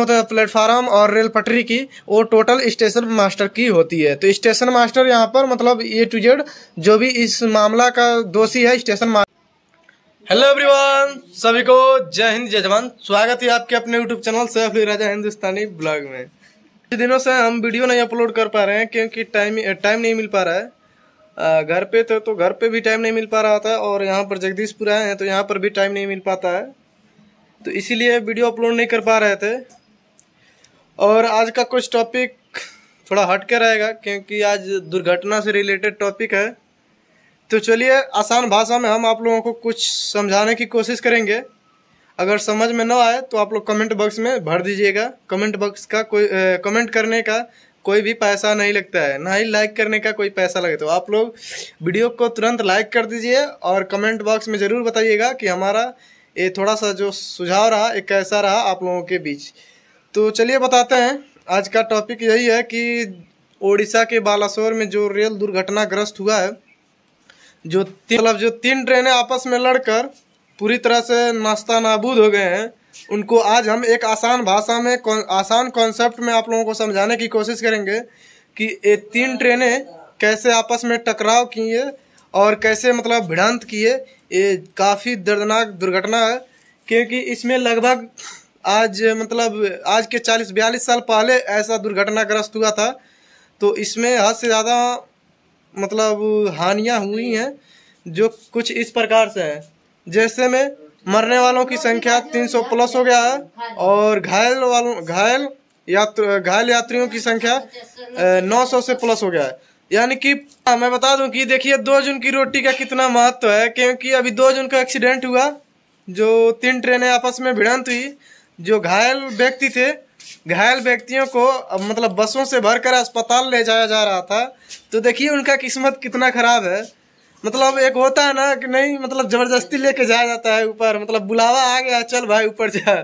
होता है प्लेटफार्म और रेल पटरी की वो टोटल स्टेशन मास्टर की होती है तो स्टेशन मास्टर यहाँ पर मतलब ए टू जेड जो भी इस मामला का दोषी है स्टेशन मास्टर हेलो एवरीवन सभी को जय हिंद जय जवान स्वागत है आपके अपने YouTube channel Saif Raja Hindustani blog में कुछ दिनों से हम वीडियो नहीं अपलोड कर पा रहे हैं क्योंकि टाइम टाइम नहीं मिल पा रहा है घर पे थे तो घर पे भी टाइम नहीं मिल पा रहा था और यहाँ पर जगदीशपुर आए हैं तो यहाँ पर भी टाइम नहीं मिल पाता है तो इसीलिए वीडियो अपलोड नहीं कर पा रहे थे और आज का कुछ टॉपिक थोड़ा हट के रहेगा क्योंकि आज दुर्घटना से रिलेटेड टॉपिक है तो चलिए आसान भाषा में हम आप लोगों को कुछ समझाने की कोशिश करेंगे अगर समझ में ना आए तो आप लोग कमेंट बॉक्स में भर दीजिएगा कमेंट बॉक्स का कोई कमेंट करने का कोई भी पैसा नहीं लगता है ना ही लाइक करने का कोई पैसा लगे तो आप लोग वीडियो को तुरंत लाइक कर दीजिए और कमेंट बॉक्स में ज़रूर बताइएगा कि हमारा ये थोड़ा सा जो सुझाव रहा ये कैसा रहा आप लोगों के बीच तो चलिए बताते हैं आज का टॉपिक यही है कि ओडिशा के बालासोर में जो रेल दुर्घटनाग्रस्त हुआ है जो मतलब जो तीन ट्रेनें आपस में लड़कर पूरी तरह से नाश्ता नाबूद हो गए हैं उनको आज हम एक आसान भाषा में आसान कॉन्सेप्ट में आप लोगों को समझाने की कोशिश करेंगे कि ये तीन ट्रेनें कैसे आपस में टकराव किए और कैसे मतलब भिड़ंत किए ये काफ़ी दर्दनाक दुर्घटना है क्योंकि इसमें लगभग आज मतलब आज के चालीस बयालीस साल पहले ऐसा दुर्घटनाग्रस्त हुआ था तो इसमें हद से ज़्यादा मतलब हानियाँ हुई हैं जो कुछ इस प्रकार से हैं जैसे में मरने वालों की संख्या 300 प्लस हो गया है और घायल वालों घायल यात्र घायल यात्रियों की संख्या 900 से प्लस हो गया है यानी कि हाँ, मैं बता दूं कि देखिए दो जून की रोटी का कितना महत्व है क्योंकि अभी दो जून का एक्सीडेंट हुआ जो तीन ट्रेनें आपस में भिड़ंत हुई जो घायल व्यक्ति थे घायल व्यक्तियों को मतलब बसों से भरकर अस्पताल ले जाया जा रहा था तो देखिए उनका किस्मत कितना खराब है मतलब एक होता है ना कि नहीं मतलब जबरदस्ती लेके जाया जाता है ऊपर मतलब बुलावा आ गया चल भाई ऊपर जा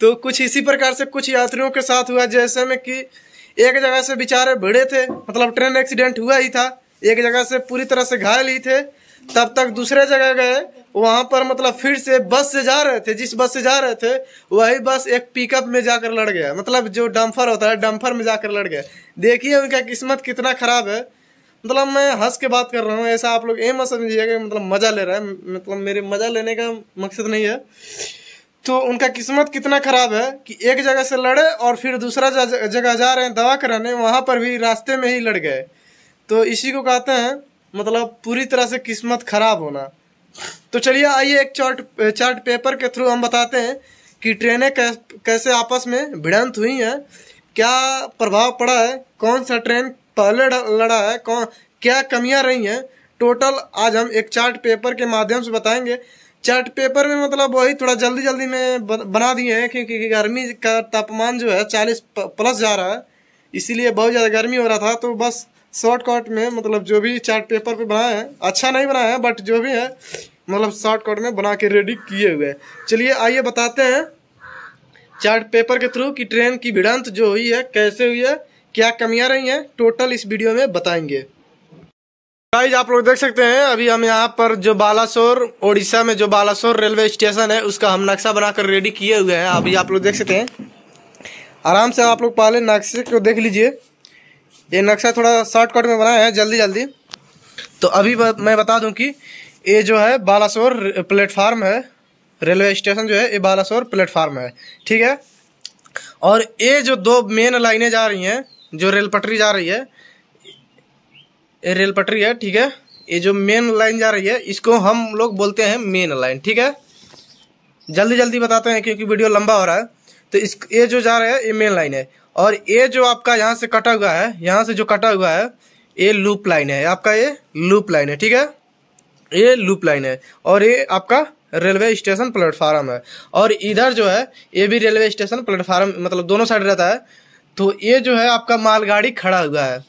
तो कुछ इसी प्रकार से कुछ यात्रियों के साथ हुआ जैसे में कि एक जगह से बेचारे भिड़े थे मतलब ट्रेन एक्सीडेंट हुआ ही था एक जगह से पूरी तरह से घायल ही थे तब तक दूसरे जगह गए वहाँ पर मतलब फिर से बस से जा रहे थे जिस बस से जा रहे थे वही बस एक पिकअप में जाकर लड़ गया मतलब जो डम्फर होता है डम्फर में जाकर लड़ गया देखिए उनका किस्मत कितना ख़राब है मतलब मैं हंस के बात कर रहा हूँ ऐसा आप लोग ये मत समझिएगा मतलब मज़ा ले रहा है मतलब मेरे मज़ा लेने का मकसद नहीं है तो उनका किस्मत कितना ख़राब है कि एक जगह से लड़े और फिर दूसरा जगह जा रहे हैं दवा कराने वहाँ पर भी रास्ते में ही लड़ गए तो इसी को कहते हैं मतलब पूरी तरह से किस्मत खराब होना तो चलिए आइए एक चार्ट चार्ट पेपर के थ्रू हम बताते हैं कि ट्रेनें कैसे आपस में भिड़ंत हुई हैं क्या प्रभाव पड़ा है कौन सा ट्रेन पहले लड़ा है कौन क्या कमियां रही हैं टोटल आज हम एक चार्ट पेपर के माध्यम से बताएंगे चार्ट पेपर में मतलब वही थोड़ा जल्दी जल्दी में बना दिए हैं क्योंकि गर्मी का तापमान जो है चालीस प्लस जा रहा है इसीलिए बहुत ज़्यादा गर्मी हो रहा था तो बस शॉर्टकट में मतलब जो भी चार्ट पेपर पे बनाए हैं अच्छा नहीं बनाया है बट जो भी है मतलब शॉर्टकट में बना के रेडी किए हुए हैं चलिए आइए बताते हैं चार्ट पेपर के थ्रू कि ट्रेन की भिड़ंत जो हुई है कैसे हुई है क्या कमियां रही हैं टोटल इस वीडियो में बताएंगे गाइज आप लोग देख सकते हैं अभी हम यहाँ पर जो बालासोर ओडिशा में जो बालासोर रेलवे स्टेशन है उसका हम नक्शा बनाकर रेडी किए हुए हैं अभी आप लोग देख सकते हैं आराम से आप लोग पहले नक्शे को देख लीजिए ये नक्शा थोड़ा शॉर्टकट में बनाया है जल्दी जल्दी तो अभी ब, मैं बता दूं कि ये जो है बालासोर प्लेटफार्म है रेलवे स्टेशन जो है ये बालासोर प्लेटफार्म है ठीक है और ये जो दो मेन लाइनें जा रही हैं जो रेल पटरी जा रही है ये रेल पटरी है ठीक है ये जो मेन लाइन जा रही है इसको हम लोग बोलते हैं मेन लाइन ठीक है जल्दी जल्दी बताते हैं क्योंकि वीडियो लंबा हो रहा है तो इस ये जो जा रहा है ये मेन लाइन है और ये जो आपका यहाँ से कटा हुआ है यहाँ से जो कटा हुआ है ये लूप लाइन है आपका ये लूप लाइन है ठीक है ये लूप लाइन है और ये आपका रेलवे स्टेशन प्लेटफार्म है और इधर जो है ये भी रेलवे स्टेशन प्लेटफार्म मतलब दोनों साइड रहता है तो ये जो है आपका मालगाड़ी खड़ा हुआ है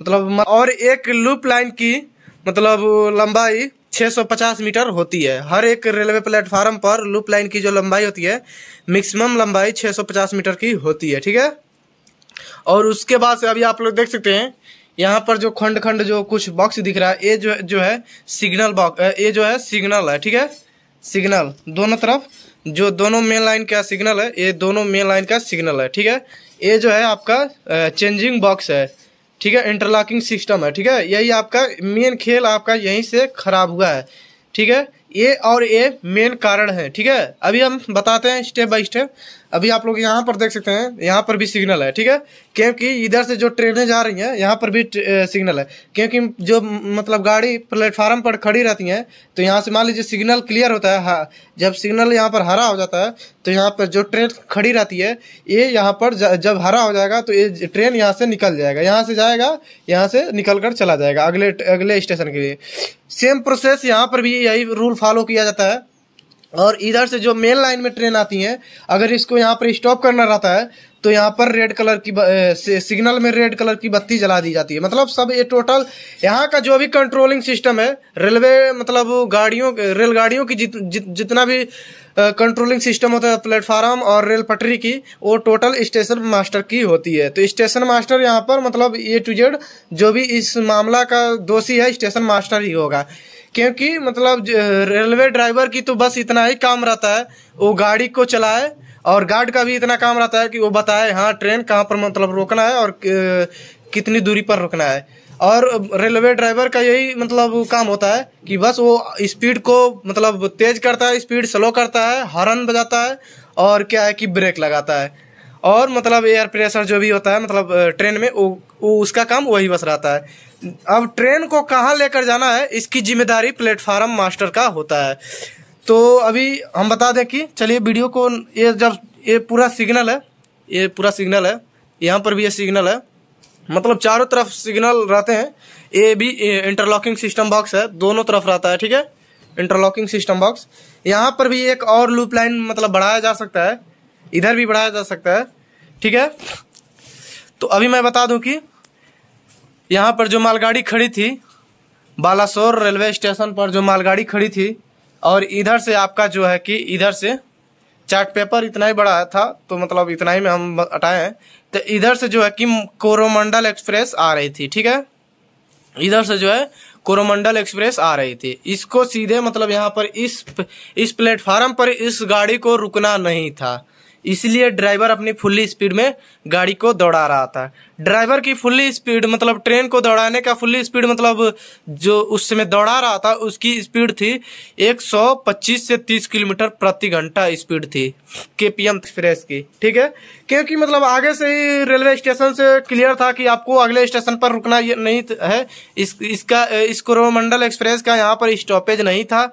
मतलब और एक लूप लाइन की मतलब लंबाई 650 मीटर होती है हर एक रेलवे प्लेटफार्म पर लूप लाइन की जो लंबाई होती है मैक्सिमम लंबाई 650 मीटर की होती है ठीक है और उसके बाद से अभी आप लोग देख सकते हैं यहाँ पर जो खंड खंड जो कुछ बॉक्स दिख रहा है ये जो जो है सिग्नल बॉक्स ये जो है सिग्नल है ठीक है सिग्नल दोनों तरफ जो दोनों मेन लाइन का सिग्नल है ये दोनों मेन लाइन का सिग्नल है ठीक है ये जो है आपका चेंजिंग बॉक्स है ठीक है इंटरलॉकिंग सिस्टम है ठीक है यही आपका मेन खेल आपका यहीं से खराब हुआ है ठीक है ये और ये मेन कारण है ठीक है अभी हम बताते हैं स्टेप बाय स्टेप अभी आप लोग यहाँ पर देख सकते हैं यहाँ पर भी सिग्नल है ठीक है क्योंकि इधर से जो ट्रेनें जा रही हैं यहाँ पर भी सिग्नल है क्योंकि जो मतलब गाड़ी प्लेटफार्म पर खड़ी रहती हैं तो यहाँ से मान लीजिए सिग्नल क्लियर होता है जब सिग्नल यहाँ पर हरा हो जाता है तो यहाँ पर जो ट्रेन खड़ी रहती है ये यहाँ पर जब हरा हो जाएगा तो ये ट्रेन यहाँ से निकल जाएगा यहाँ से जाएगा यहाँ से निकल कर चला जाएगा अगले अगले स्टेशन के लिए सेम प्रोसेस यहाँ पर भी यही रूल फॉलो किया जाता है और इधर से जो मेन लाइन में ट्रेन आती है अगर इसको यहाँ पर स्टॉप करना रहता है तो यहाँ पर रेड कलर की सिग्नल में रेड कलर की बत्ती जला दी जाती है मतलब सब ये टोटल यहाँ का जो भी कंट्रोलिंग सिस्टम है रेलवे मतलब गाड़ियों रेलगाड़ियों की जित, जित, जितना भी कंट्रोलिंग सिस्टम होता है प्लेटफार्म और रेल पटरी की वो टोटल स्टेशन मास्टर की होती है तो स्टेशन मास्टर यहाँ पर मतलब ए टू जेड जो भी इस मामला का दोषी है स्टेशन मास्टर ही होगा क्योंकि मतलब रेलवे ड्राइवर की तो बस इतना ही काम रहता है वो गाड़ी को चलाए और गार्ड का भी इतना काम रहता है कि वो बताए हाँ ट्रेन कहाँ पर मतलब रोकना है और कितनी दूरी पर रोकना है और रेलवे ड्राइवर का यही मतलब काम होता है कि बस वो स्पीड को मतलब तेज करता है स्पीड स्लो करता है हॉर्न बजाता है और क्या है कि ब्रेक लगाता है और मतलब एयर प्रेशर जो भी होता है मतलब ट्रेन में वो, वो उसका काम वही बस रहता है अब ट्रेन को कहाँ लेकर जाना है इसकी जिम्मेदारी प्लेटफार्म मास्टर का होता है तो अभी हम बता दें कि चलिए वीडियो को ये जब ये पूरा सिग्नल है ये पूरा सिग्नल है यहाँ पर भी ये सिग्नल है मतलब चारों तरफ सिग्नल रहते हैं ये भी इंटरलॉकिंग सिस्टम बॉक्स है दोनों तरफ रहता है ठीक है इंटरलॉकिंग सिस्टम बॉक्स यहाँ पर भी एक और लूप लाइन मतलब बढ़ाया जा सकता है इधर भी बढ़ाया जा सकता है ठीक है तो अभी मैं बता दूं कि यहाँ पर जो मालगाड़ी खड़ी थी बालासोर रेलवे स्टेशन पर जो मालगाड़ी खड़ी थी और इधर से आपका जो है कि इधर से चार्ट पेपर इतना ही बड़ा था तो मतलब इतना ही में हम हटाए हैं तो इधर से जो है कि कोरोमंडल एक्सप्रेस आ रही थी ठीक है इधर से जो है कोरोमंडल एक्सप्रेस आ रही थी इसको सीधे मतलब यहाँ पर इस इस प्लेटफार्म पर इस गाड़ी को रुकना नहीं था इसलिए ड्राइवर अपनी फुल्ली स्पीड में गाड़ी को दौड़ा रहा था ड्राइवर की फुल्ली स्पीड मतलब ट्रेन को दौड़ाने का फुल्ली स्पीड मतलब जो उस समय दौड़ा रहा था उसकी स्पीड थी 125 से 30 किलोमीटर प्रति घंटा स्पीड थी के पी एम एक्सप्रेस की ठीक है क्योंकि मतलब आगे से ही रेलवे स्टेशन से क्लियर था कि आपको अगले स्टेशन पर रुकना नहीं है इस, इसका इस कोरोमंडल एक्सप्रेस का यहाँ पर स्टॉपेज नहीं था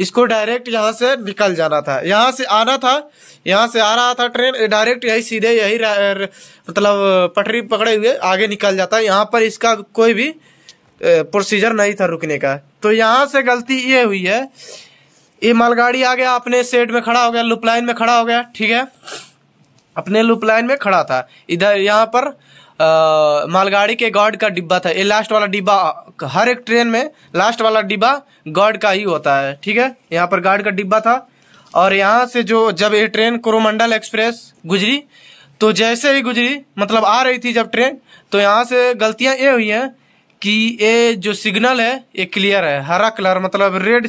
इसको डायरेक्ट यहाँ से निकल जाना था यहाँ से आना था यहाँ से आ रहा था ट्रेन डायरेक्ट यही सीधे यही मतलब पटरी पकड़े हुए आगे निकल जाता यहाँ पर इसका कोई भी प्रोसीजर नहीं था रुकने का तो यहाँ से गलती ये हुई है ये मालगाड़ी आ गया अपने सेट में खड़ा हो गया लुप लाइन में खड़ा हो गया ठीक है अपने लुप लाइन में खड़ा था इधर यहाँ पर मालगाड़ी के गॉड का डिब्बा था ये लास्ट वाला डिब्बा हर एक ट्रेन में लास्ट वाला डिब्बा गॉड का ही होता है ठीक है यहाँ पर गार्ड का डिब्बा था और यहाँ से जो जब ये ट्रेन कोरोमंडल एक्सप्रेस गुजरी तो जैसे ही गुजरी मतलब आ रही थी जब ट्रेन तो यहाँ से गलतियाँ ये हुई हैं कि ये जो सिग्नल है ये क्लियर है हरा कलर मतलब रेड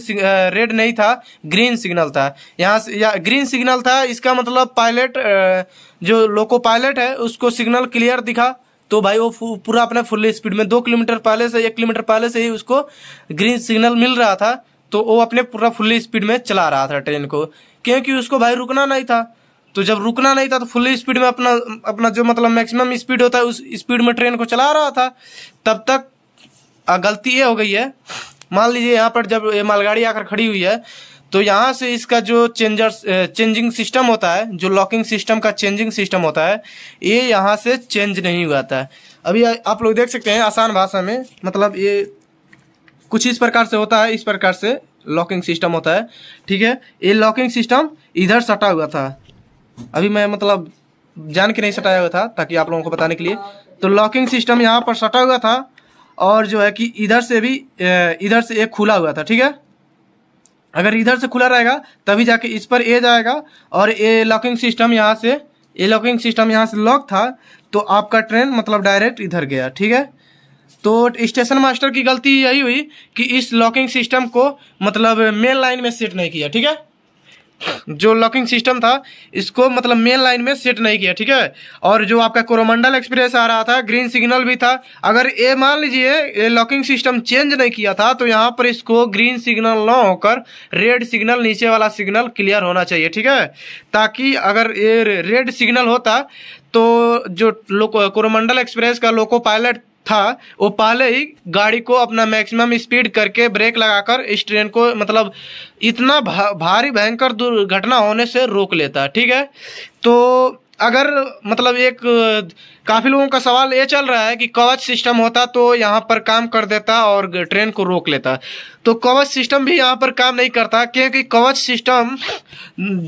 रेड नहीं था ग्रीन सिग्नल था यहाँ से या ग्रीन सिग्नल था इसका मतलब पायलट जो लोको पायलट है उसको सिग्नल क्लियर दिखा तो भाई वो पूरा अपना फुल स्पीड में दो किलोमीटर पहले से एक किलोमीटर पहले से ही उसको ग्रीन सिग्नल मिल रहा था तो वो अपने पूरा फुल स्पीड में चला रहा था ट्रेन को क्योंकि उसको भाई रुकना नहीं था तो जब रुकना नहीं था तो फुल स्पीड में अपना अपना जो मतलब मैक्सिमम स्पीड होता है उस स्पीड में ट्रेन को चला रहा था तब तक गलती ये हो गई है मान लीजिए यहाँ पर जब ये मालगाड़ी आकर खड़ी हुई है तो यहाँ से इसका जो चेंजर्स चेंजिंग सिस्टम होता है जो लॉकिंग सिस्टम का चेंजिंग सिस्टम होता है ये यहाँ से चेंज नहीं हुआ था अभी आप लोग देख सकते हैं आसान भाषा में मतलब ये कुछ इस प्रकार से होता है इस प्रकार से लॉकिंग सिस्टम होता है ठीक है ये लॉकिंग सिस्टम इधर सटा हुआ था अभी मैं मतलब जान के नहीं सटाया हुआ था ताकि आप लोगों को बताने के लिए तो लॉकिंग सिस्टम यहाँ पर सटा हुआ था और जो है कि इधर से भी इधर से एक खुला हुआ था ठीक है अगर इधर से खुला रहेगा तभी जाके इस पर ए जाएगा और ए लॉकिंग सिस्टम यहाँ से ए लॉकिंग सिस्टम यहाँ से लॉक था तो आपका ट्रेन मतलब डायरेक्ट इधर गया ठीक है तो स्टेशन मास्टर की गलती यही हुई कि इस लॉकिंग सिस्टम को मतलब मेन लाइन में सेट नहीं किया ठीक है जो लॉकिंग सिस्टम था इसको मतलब मेन लाइन में सेट नहीं किया ठीक है और जो आपका कोरोमंडल एक्सप्रेस आ रहा था ग्रीन सिग्नल भी था अगर ये मान लीजिए ये लॉकिंग सिस्टम चेंज नहीं किया था तो यहाँ पर इसको ग्रीन सिग्नल ना होकर रेड सिग्नल नीचे वाला सिग्नल क्लियर होना चाहिए ठीक है ताकि अगर ये रेड सिग्नल होता तो जो कोरोमंडल एक्सप्रेस का लोको पायलट था वो पहले ही गाड़ी को अपना मैक्सिमम स्पीड करके ब्रेक लगाकर इस ट्रेन को मतलब इतना भा, भारी भयंकर दुर्घटना होने से रोक लेता ठीक है तो अगर मतलब एक काफ़ी लोगों का सवाल ये चल रहा है कि कवच सिस्टम होता तो यहाँ पर काम कर देता और ट्रेन को रोक लेता तो कवच सिस्टम भी यहाँ पर काम नहीं करता क्योंकि कवच सिस्टम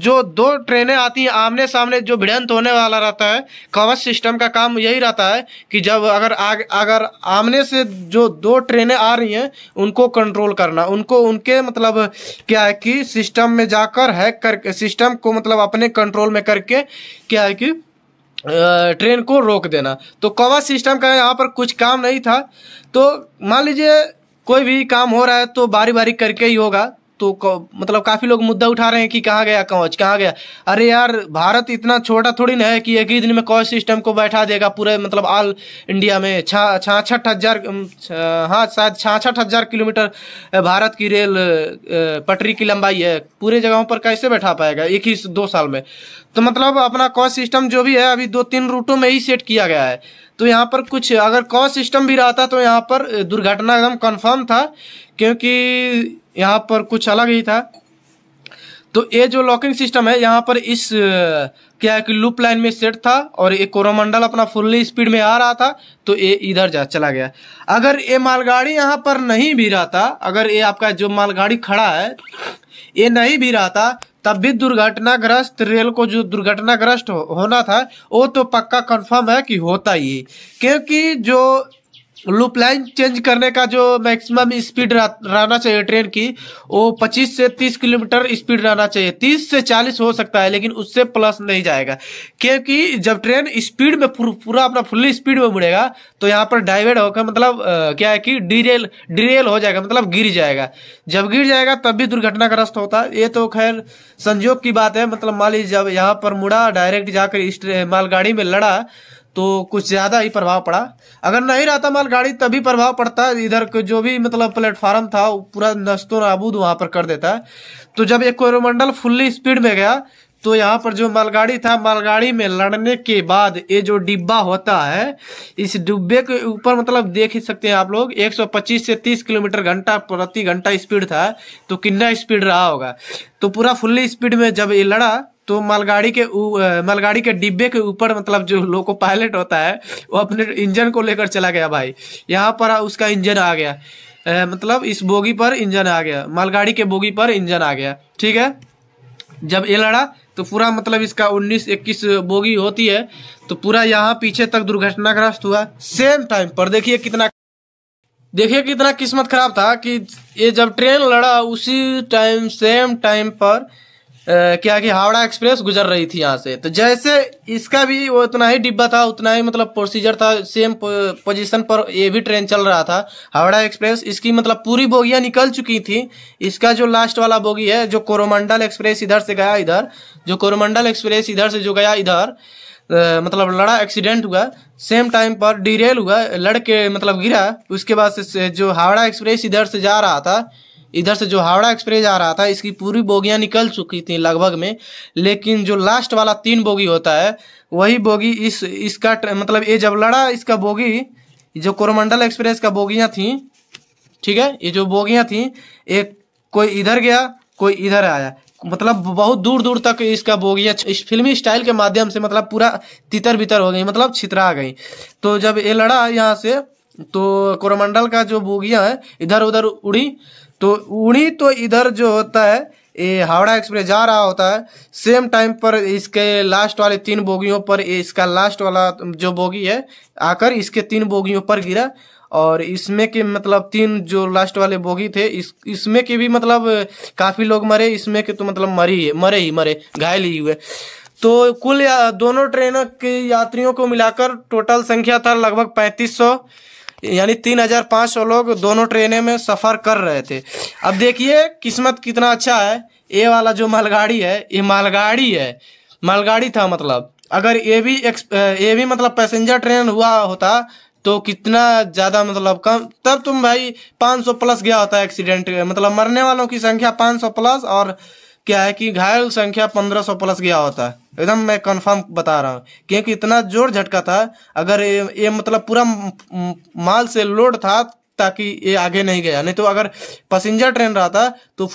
जो दो ट्रेनें आती हैं आमने सामने जो भिड़ंत होने वाला रहता है कवच सिस्टम का काम यही रहता है कि जब अगर आग, अगर आमने से जो दो ट्रेनें आ रही हैं उनको कंट्रोल करना उनको उनके मतलब क्या है कि सिस्टम में जाकर हैक कर सिस्टम को मतलब अपने कंट्रोल में करके क्या है कि ट्रेन को रोक देना तो कवा सिस्टम का यहाँ पर कुछ काम नहीं था तो मान लीजिए कोई भी काम हो रहा है तो बारी बारी करके ही होगा तो मतलब काफ़ी लोग मुद्दा उठा रहे हैं कि कहाँ गया कवच कहाँ गया अरे यार भारत इतना छोटा थोड़ी ना है कि एक ही दिन में कौच सिस्टम को बैठा देगा पूरे मतलब ऑल इंडिया में छाछठ हजार हाँ शायद छाछठ हजार किलोमीटर भारत की रेल पटरी की लंबाई है पूरे जगहों पर कैसे बैठा पाएगा एक ही दो साल में तो मतलब अपना कॉस्ट सिस्टम जो भी है अभी दो तीन रूटों में ही सेट किया गया है तो यहाँ पर कुछ अगर कॉस्ट सिस्टम भी रहा था तो यहाँ पर दुर्घटना एकदम कन्फर्म था क्योंकि यहाँ पर कुछ अलग ही था तो ये जो लॉकिंग सिस्टम है यहाँ पर इस क्या है कि लूप लाइन में सेट था और ये कोरोमंडल अपना फुल्ली स्पीड में आ रहा था तो ये इधर जा चला गया अगर ये मालगाड़ी यहाँ पर नहीं भी रहता अगर ये आपका जो मालगाड़ी खड़ा है ये नहीं भी रहता तब भी दुर्घटनाग्रस्त रेल को जो दुर्घटनाग्रस्त हो, होना था वो तो पक्का कंफर्म है कि होता ही क्योंकि जो लूप लाइन चेंज करने का जो मैक्सिमम स्पीड रहना चाहिए ट्रेन की वो 25 से 30 किलोमीटर स्पीड रहना चाहिए 30 से 40 हो सकता है लेकिन उससे प्लस नहीं जाएगा क्योंकि जब ट्रेन स्पीड में पूरा अपना फुल स्पीड में मुड़ेगा तो यहाँ पर डाइवर्ट होकर मतलब आ, क्या है कि डीरेल डिरेल हो जाएगा मतलब गिर जाएगा जब गिर जाएगा तब भी दुर्घटनाग्रस्त होता है ये तो खैर संजोक की बात है मतलब मान लीजिए जब यहाँ पर मुड़ा डायरेक्ट जाकर मालगाड़ी में लड़ा तो कुछ ज्यादा ही प्रभाव पड़ा अगर नहीं रहता माल गाड़ी तभी प्रभाव पड़ता इधर जो भी मतलब प्लेटफार्म था पूरा नस्तो नबूद वहां पर कर देता तो जब एक कोरोमंडल फुल्ली स्पीड में गया तो यहाँ पर जो मालगाड़ी था मालगाड़ी में लड़ने के बाद ये जो डिब्बा होता है इस डिब्बे के ऊपर मतलब देख ही सकते हैं आप लोग 125 से 30 किलोमीटर घंटा प्रति घंटा स्पीड था तो कितना स्पीड रहा होगा तो पूरा फुल्ली स्पीड में जब ये लड़ा तो मालगाड़ी के मालगाड़ी के डिब्बे के ऊपर मतलब जो लोको पायलट होता है वो अपने इंजन को लेकर चला गया भाई यहाँ पर उसका इंजन आ गया आ, मतलब इस बोगी पर इंजन आ गया मालगाड़ी के बोगी पर इंजन आ गया ठीक है जब ये लड़ा तो पूरा मतलब इसका 19 21 बोगी होती है तो पूरा यहाँ पीछे तक दुर्घटनाग्रस्त हुआ सेम टाइम पर देखिए कितना देखिए कितना किस्मत खराब था कि ये जब ट्रेन लड़ा उसी टाइम सेम टाइम पर क्या कि हावड़ा एक्सप्रेस गुजर रही थी यहाँ से तो जैसे इसका भी वो उतना ही डिब्बा था उतना ही मतलब प्रोसीजर था सेम पोजीशन पर ये भी ट्रेन चल रहा था हावड़ा एक्सप्रेस इसकी मतलब पूरी बोगियाँ निकल चुकी थी इसका जो लास्ट वाला बोगी है जो कोरोमंडल एक्सप्रेस इधर से गया इधर जो कोरोमंडल एक्सप्रेस इधर से जो गया इधर मतलब लड़ा एक्सीडेंट हुआ सेम टाइम पर डिरेल हुआ लड़के मतलब गिरा उसके बाद से जो हावड़ा एक्सप्रेस इधर से जा रहा था इधर से जो हावड़ा एक्सप्रेस आ रहा था इसकी पूरी बोगियां निकल चुकी थी लगभग में लेकिन जो लास्ट वाला तीन बोगी होता है वही बोगी इस इसका मतलब ये जब लड़ा इसका बोगी जो कोरोमंडल एक्सप्रेस का बोगियाँ थी ठीक है ये जो बोगियाँ थी एक कोई इधर गया कोई इधर आया मतलब बहुत दूर दूर तक इसका बोगिया इस फिल्मी स्टाइल के माध्यम से मतलब पूरा तितर बितर हो गई मतलब छितरा गई तो जब ये लड़ा यहाँ से तो कोरोमंडल का जो बोगिया है इधर उधर उड़ी तो उड़ी तो इधर जो होता है ये हावड़ा एक्सप्रेस जा रहा होता है सेम टाइम पर इसके लास्ट वाले तीन बोगियों पर इसका लास्ट वाला जो बोगी है आकर इसके तीन बोगियों पर गिरा और इसमें के मतलब तीन जो लास्ट वाले बोगी थे इस इसमें के भी मतलब काफ़ी लोग मरे इसमें के तो मतलब मरी ही मरे ही मरे घायल ही हुए तो कुल दोनों ट्रेनों के यात्रियों को मिलाकर टोटल संख्या था लगभग पैंतीस सौ यानी तीन हजार पाँच सौ लोग दोनों ट्रेनें में सफ़र कर रहे थे अब देखिए किस्मत कितना अच्छा है ये वाला जो मालगाड़ी है ये मालगाड़ी है मालगाड़ी था मतलब अगर ये भी ये भी मतलब पैसेंजर ट्रेन हुआ होता तो कितना ज़्यादा मतलब कम तब तुम भाई 500 प्लस गया होता एक्सीडेंट मतलब मरने वालों की संख्या 500 प्लस और क्या है कि घायल संख्या पंद्रह सौ प्लस गया होता है एकदम मैं कंफर्म बता रहा हूँ क्योंकि इतना जोर झटका था अगर ये, ये मतलब पूरा माल से लोड था ताकि ये आगे नहीं गया नहीं तो अगर पैसेंजर ट्रेन रहता तो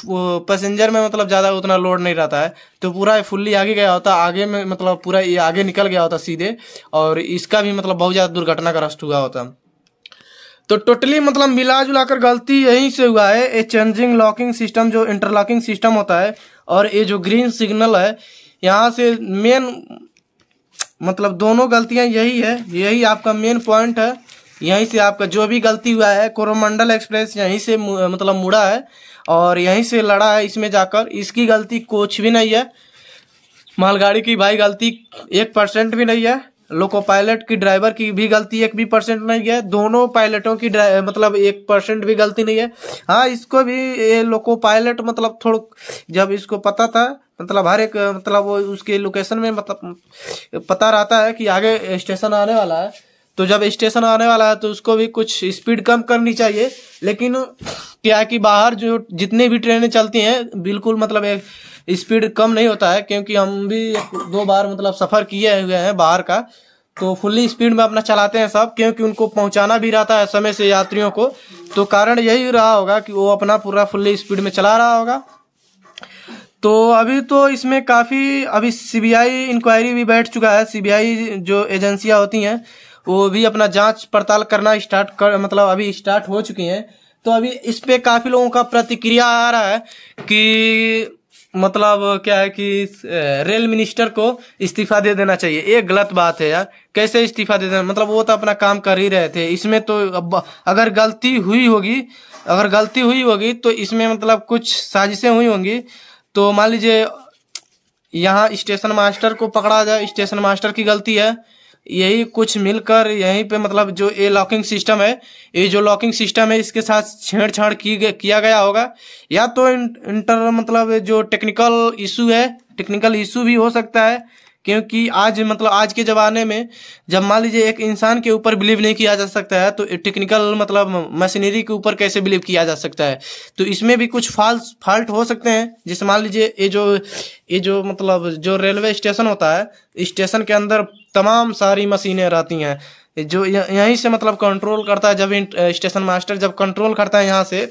पैसेंजर में मतलब ज़्यादा उतना लोड नहीं रहता है तो पूरा फुल्ली आगे गया होता आगे में मतलब पूरा ये आगे निकल गया होता सीधे और इसका भी मतलब बहुत ज़्यादा दुर्घटना हुआ होता तो टोटली मतलब मिला जुला कर गलती यहीं से हुआ है ये चेंजिंग लॉकिंग सिस्टम जो इंटरलॉकिंग सिस्टम होता है और ये जो ग्रीन सिग्नल है यहाँ से मेन मतलब दोनों गलतियाँ यही है यही आपका मेन पॉइंट है यहीं से आपका जो भी गलती हुआ है कोरोमंडल एक्सप्रेस यहीं से मतलब मुड़ा है और यहीं से लड़ा है इसमें जाकर इसकी गलती कुछ भी नहीं है मालगाड़ी की भाई गलती एक परसेंट भी नहीं है लोको पायलट की ड्राइवर की भी गलती एक भी परसेंट नहीं है दोनों पायलटों की मतलब एक परसेंट भी गलती नहीं है हाँ इसको भी ये लोको पायलट मतलब थोड़ा जब इसको पता था मतलब हर एक मतलब वो उसके लोकेशन में मतलब पता रहता है कि आगे स्टेशन आने वाला है तो जब स्टेशन आने वाला है तो उसको भी कुछ स्पीड कम करनी चाहिए लेकिन क्या कि बाहर जो जितने भी ट्रेनें चलती हैं बिल्कुल मतलब एक स्पीड कम नहीं होता है क्योंकि हम भी दो बार मतलब सफ़र किए हुए हैं बाहर का तो फुल्ली स्पीड में अपना चलाते हैं सब क्योंकि उनको पहुंचाना भी रहता है समय से यात्रियों को तो कारण यही रहा होगा कि वो अपना पूरा फुल्ली स्पीड में चला रहा होगा तो अभी तो इसमें काफ़ी अभी सीबीआई इंक्वायरी भी बैठ चुका है सीबीआई जो एजेंसियां होती हैं वो भी अपना जांच पड़ताल करना स्टार्ट कर मतलब अभी स्टार्ट हो चुकी हैं तो अभी इस पर काफ़ी लोगों का प्रतिक्रिया आ रहा है कि मतलब क्या है कि रेल मिनिस्टर को इस्तीफा दे देना चाहिए एक गलत बात है यार कैसे इस्तीफा दे देना मतलब वो तो अपना काम कर ही रहे थे इसमें तो अब अगर गलती हुई होगी अगर गलती हुई होगी तो इसमें मतलब कुछ साजिशें हुई होंगी तो मान लीजिए यहाँ स्टेशन मास्टर को पकड़ा जाए स्टेशन मास्टर की गलती है यही कुछ मिलकर यहीं पे मतलब जो ये लॉकिंग सिस्टम है ये जो लॉकिंग सिस्टम है इसके साथ छेड़छाड़ की किया गया होगा या तो इंटर मतलब जो टेक्निकल इशू है टेक्निकल इशू भी हो सकता है क्योंकि आज मतलब आज के ज़माने में जब मान लीजिए एक इंसान के ऊपर बिलीव नहीं किया जा सकता है तो टेक्निकल मतलब मशीनरी के ऊपर कैसे बिलीव किया जा सकता है तो इसमें भी कुछ फॉल्स फॉल्ट हो सकते हैं जैसे मान लीजिए ये जो ये जो मतलब जो रेलवे स्टेशन होता है स्टेशन के अंदर तमाम सारी मशीनें रहती हैं जो यहीं से मतलब कंट्रोल करता है जब स्टेशन मास्टर जब कंट्रोल करता है यहाँ से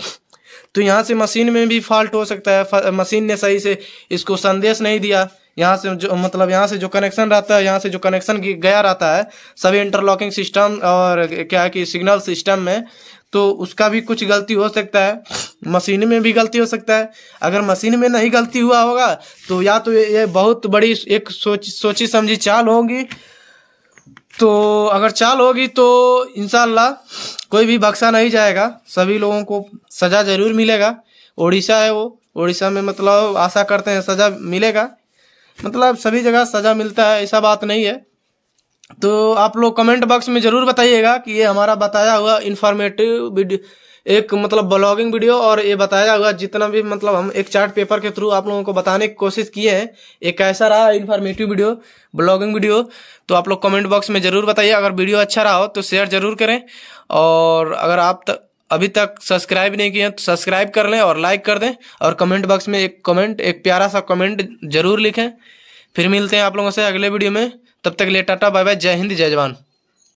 तो यहाँ से मशीन में भी फॉल्ट हो सकता है मशीन ने सही से इसको संदेश नहीं दिया यहाँ से जो मतलब यहाँ से जो कनेक्शन रहता है यहाँ से जो कनेक्शन गया रहता है सभी इंटरलॉकिंग सिस्टम और क्या है कि सिग्नल सिस्टम में तो उसका भी कुछ गलती हो सकता है मशीन में भी गलती हो सकता है अगर मशीन में नहीं गलती हुआ होगा तो या तो ये बहुत बड़ी एक सोच सोची समझी चाल होगी तो अगर चाल होगी तो इनशाला कोई भी बक्सा नहीं जाएगा सभी लोगों को सज़ा ज़रूर मिलेगा उड़ीसा है वो उड़ीसा में मतलब आशा करते हैं सज़ा मिलेगा मतलब सभी जगह सज़ा मिलता है ऐसा बात नहीं है तो आप लोग कमेंट बॉक्स में ज़रूर बताइएगा कि ये हमारा बताया हुआ इन्फॉर्मेटिव वीडियो एक मतलब ब्लॉगिंग वीडियो और ये बताया हुआ जितना भी मतलब हम एक चार्ट पेपर के थ्रू आप लोगों को बताने की कोशिश किए हैं ये कैसा रहा इन्फॉर्मेटिव वीडियो ब्लॉगिंग वीडियो तो आप लोग कमेंट बॉक्स में ज़रूर बताइए अगर वीडियो अच्छा रहा हो तो शेयर ज़रूर करें और अगर आप तक अभी तक सब्सक्राइब नहीं किए तो सब्सक्राइब कर लें और लाइक कर दें और कमेंट बॉक्स में एक कमेंट एक प्यारा सा कमेंट जरूर लिखें फिर मिलते हैं आप लोगों से अगले वीडियो में तब तक के लिए टाटा बाय बाय जय हिंद जय जवान